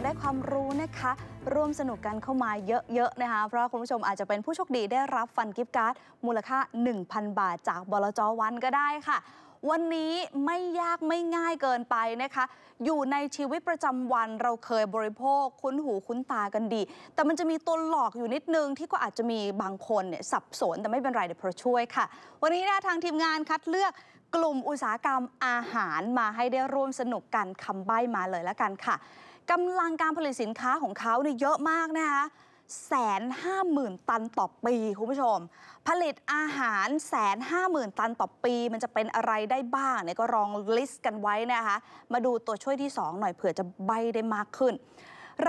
ากได้ความรู้นะคะ ร่วมสนุกกันเข้ามาเยอะๆนะคะเพราะคุณผู้ชมอาจจะเป็นผู้โชคดีได้รับฟันกิฟต์การ์ด มูลค่า 1,000 บาทจากบลจวันก็ได้ค่ะ วันนี้ไม่ยากไม่ง่ายเกินไปนะคะ อยู่ในชีวิตประจำวันเราเคยบริโภคคุ้นหูคุ้นตากันดี แต่มันจะมีตัวหลอกอยู่นิดนึง ที่ก็อาจจะมีบางคนเนี่ยสับสนแต่ไม่เป็นไรเดี๋ยวพอช่วยค่ะ วันนี้นะทางทีมงานคัดเลือกกลุ่มอุตสาหกรรมอาหาร มาให้ได้ร่วมสนุกกันคำใบ้มาเลยละกันค่ะกำลังการผลิตสินค้าของเขาเนี่ยเยอะมากนะคะแสนห้าหมื่นตันต่อปีคุณผู้ชม ผลิตอาหารแสนห้าหมื่นตันต่อปี มันจะเป็นอะไรได้บ้างเนี่ยก็ลองลิสต์กันไว้นะคะ มาดูตัวช่วยที่ 2 หน่อยเผื่อจะใบได้มากขึ้น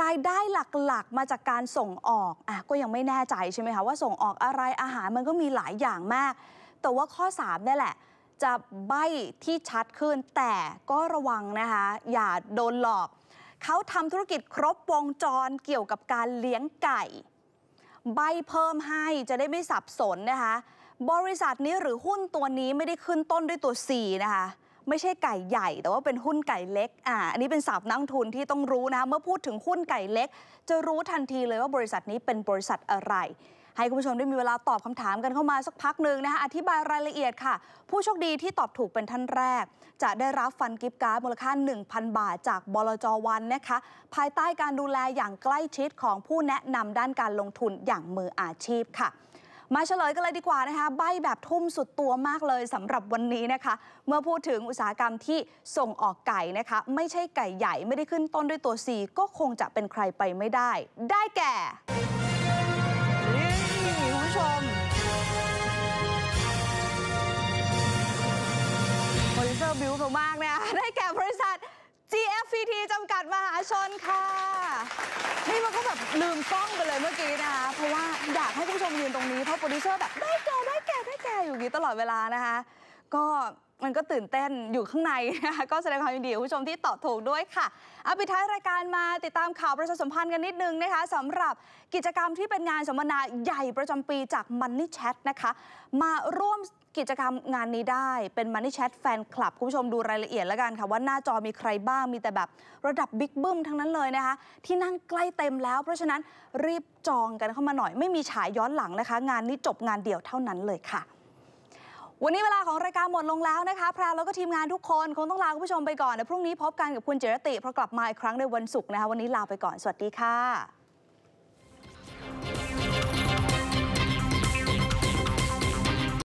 รายได้หลักๆมาจากการส่งออกอ่ะก็ยังไม่แน่ใจใช่ไหมคะว่าส่งออกอะไรอาหารมันก็มีหลายอย่างมาก แต่ว่าข้อ3นี่แหละจะใบที่ชัดขึ้นแต่ก็ระวังนะคะอย่าโดนหลอกเขาทำธุรกิจครบวงจรเกี่ยวกับการเลี้ยงไก่ ใบเพิ่มให้จะได้ไม่สับสนนะคะ บริษัทนี้หรือหุ้นตัวนี้ไม่ได้ขึ้นต้นด้วยตัว C นะคะไม่ใช่ไก่ใหญ่แต่ว่าเป็นหุ้นไก่เล็กอ่าอันนี้เป็นสับนังทุนที่ต้องรู้นะเมื่อพูดถึงหุ้นไก่เล็ก จะรู้ทันทีเลยว่าบริษัทนี้เป็นบริษัทอะไรให้คุณผู้ชมได้มีเวลาตอบคำถามกันเข้ามาสักพักหนึ่งนะคะอธิบายรายละเอียดค่ะ ผู้โชคดีที่ตอบถูกเป็นท่านแรก จะได้รับฟันกิฟต์การ์ดมูลค่า 1,000 บาทจากบลจวันนะคะภายใต้การดูแลอย่างใกล้ชิดของผู้แนะนำด้านการลงทุนอย่างมืออาชีพค่ะ มาเฉลยกันเลยดีกว่านะคะใบแบบทุ่มสุดตัวมากเลยสำหรับวันนี้นะคะเมื่อพูดถึงอุตสาหกรรมที่ส่งออกไก่นะคะไม่ใช่ไก่ใหญ่ไม่ได้ขึ้นต้นด้วยตัว C ก็คงจะเป็นใครไปไม่ได้ ได้แก่อร์บิวมากนะ ได้แก่บริษัท GFPT จำกัดมหาชนค่ะ นี่มันก็แบบ ลืมกล้องไปเลยเมื่อกี้นะคะ เพราะว่าอยากให้ผู้ชมยืนตรงนี้ เพราะโปรดิวเซอร์แบบ ได้แก่ ได้แก่ได้แก่อยู่อย่นี้ตลอดเวลานะคะ ก็มันก็ตื่นเต้นอยู่ข้างในก็แสดงความยินดีผู้ชมที่ตอบถูกด้วยค่ะเอาปิดท้ายรายการมาติดตามข่าวประชาสัมพันธ์กันนิดนึงนะคะสำหรับกิจกรรมที่เป็นงานสัมมนาใหญ่ประจำปีจากมันนี่แชทนะคะ มาร่วมกิจกรรมงานนี้ได้เป็นมันนี่แชทแฟนคลับคุณผู้ชมดูรายละเอียดแล้วกันค่ะ ว่าหน้าจอมีใครบ้างมีแต่แบบระดับบิ๊กบึ้มทั้งนั้นเลยนะคะที่นั่งใกล้เต็มแล้ว เพราะฉะนั้นรีบจองกันเข้ามาหน่อยไม่มีฉายย้อนหลังนะคะ งานนี้จบงานเดียวเท่านั้นเลยค่ะวันนี้เวลาของรายการหมดลงแล้วนะคะพราแล้วก็ทีมงานทุกคนคงต้องลาคุณผู้ชมไปก่อนนะพรุ่งนี้พบกันกับคุณเจรติพอกลับมาอีกครั้งในวันศุกร์นะคะวันนี้ลาไปก่อนสวัสดีค่ะ